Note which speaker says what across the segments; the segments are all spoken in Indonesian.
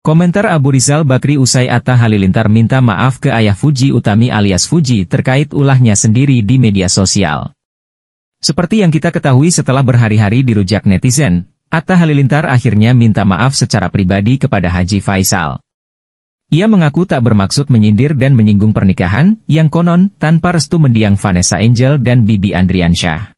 Speaker 1: Komentar Abu Rizal Bakri usai Atta Halilintar minta maaf ke ayah Fuji Utami alias Fuji terkait ulahnya sendiri di media sosial. Seperti yang kita ketahui setelah berhari-hari dirujak netizen, Atta Halilintar akhirnya minta maaf secara pribadi kepada Haji Faisal. Ia mengaku tak bermaksud menyindir dan menyinggung pernikahan yang konon tanpa restu mendiang Vanessa Angel dan Bibi Andriansyah.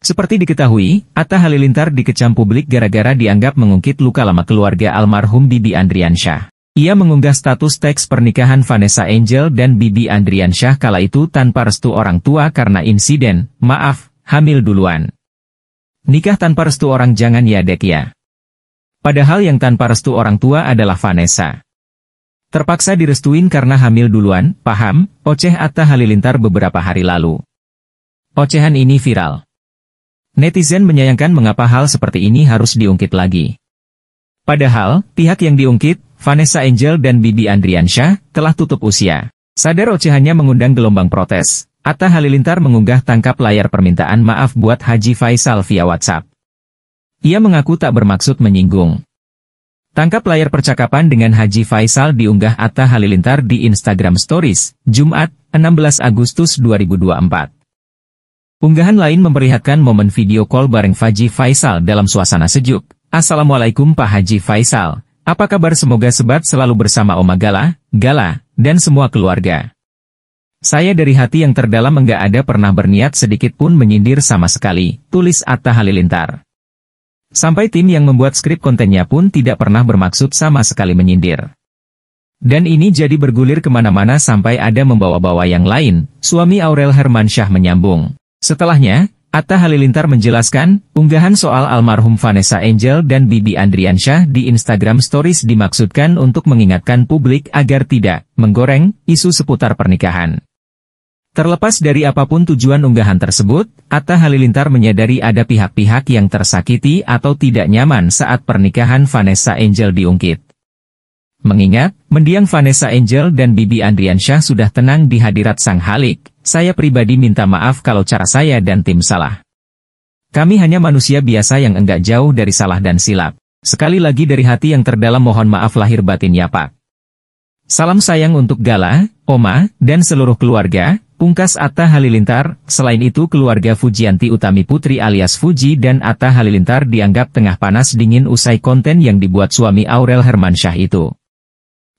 Speaker 1: Seperti diketahui, Atta Halilintar dikecam publik gara-gara dianggap mengungkit luka lama keluarga almarhum Bibi Andriansyah. Ia mengunggah status teks pernikahan Vanessa Angel dan Bibi Andriansyah kala itu tanpa restu orang tua karena insiden, maaf, hamil duluan. Nikah tanpa restu orang jangan ya dek ya. Padahal yang tanpa restu orang tua adalah Vanessa. Terpaksa direstuin karena hamil duluan, paham, oceh Atta Halilintar beberapa hari lalu. Ocehan ini viral. Netizen menyayangkan mengapa hal seperti ini harus diungkit lagi. Padahal, pihak yang diungkit, Vanessa Angel dan Bibi Andriansyah, telah tutup usia. Sadar ocehannya mengundang gelombang protes. Atta Halilintar mengunggah tangkap layar permintaan maaf buat Haji Faisal via WhatsApp. Ia mengaku tak bermaksud menyinggung. Tangkap layar percakapan dengan Haji Faisal diunggah Atta Halilintar di Instagram Stories, Jumat, 16 Agustus 2024. Unggahan lain memperlihatkan momen video call bareng Faji Faisal dalam suasana sejuk. Assalamualaikum Pak Haji Faisal. Apa kabar semoga sebat selalu bersama Oma Gala, Gala, dan semua keluarga. Saya dari hati yang terdalam enggak ada pernah berniat sedikit pun menyindir sama sekali, tulis Atta Halilintar. Sampai tim yang membuat skrip kontennya pun tidak pernah bermaksud sama sekali menyindir. Dan ini jadi bergulir kemana-mana sampai ada membawa-bawa yang lain, suami Aurel Hermansyah menyambung. Setelahnya, Atta Halilintar menjelaskan, unggahan soal almarhum Vanessa Angel dan Bibi Andriansyah di Instagram Stories dimaksudkan untuk mengingatkan publik agar tidak menggoreng isu seputar pernikahan. Terlepas dari apapun tujuan unggahan tersebut, Atta Halilintar menyadari ada pihak-pihak yang tersakiti atau tidak nyaman saat pernikahan Vanessa Angel diungkit. Mengingat, mendiang Vanessa Angel dan Bibi Andriansyah sudah tenang di hadirat Sang Halik, saya pribadi minta maaf kalau cara saya dan tim salah. Kami hanya manusia biasa yang enggak jauh dari salah dan silap. Sekali lagi dari hati yang terdalam mohon maaf lahir batin ya Pak. Salam sayang untuk Gala, Oma, dan seluruh keluarga, pungkas Atta Halilintar, selain itu keluarga Fujianti Utami Putri alias Fuji dan Atta Halilintar dianggap tengah panas dingin usai konten yang dibuat suami Aurel Hermansyah itu.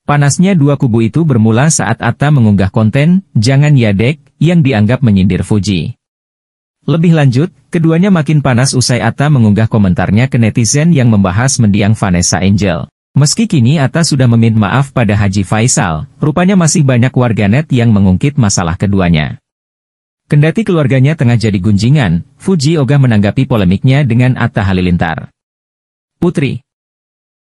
Speaker 1: Panasnya dua kubu itu bermula saat Atta mengunggah konten, jangan yadek yang dianggap menyindir Fuji. Lebih lanjut, keduanya makin panas usai Atta mengunggah komentarnya ke netizen yang membahas mendiang Vanessa Angel. Meski kini Atta sudah meminta maaf pada Haji Faisal, rupanya masih banyak warganet yang mengungkit masalah keduanya. Kendati keluarganya tengah jadi gunjingan, Fuji Ogah menanggapi polemiknya dengan Atta Halilintar. Putri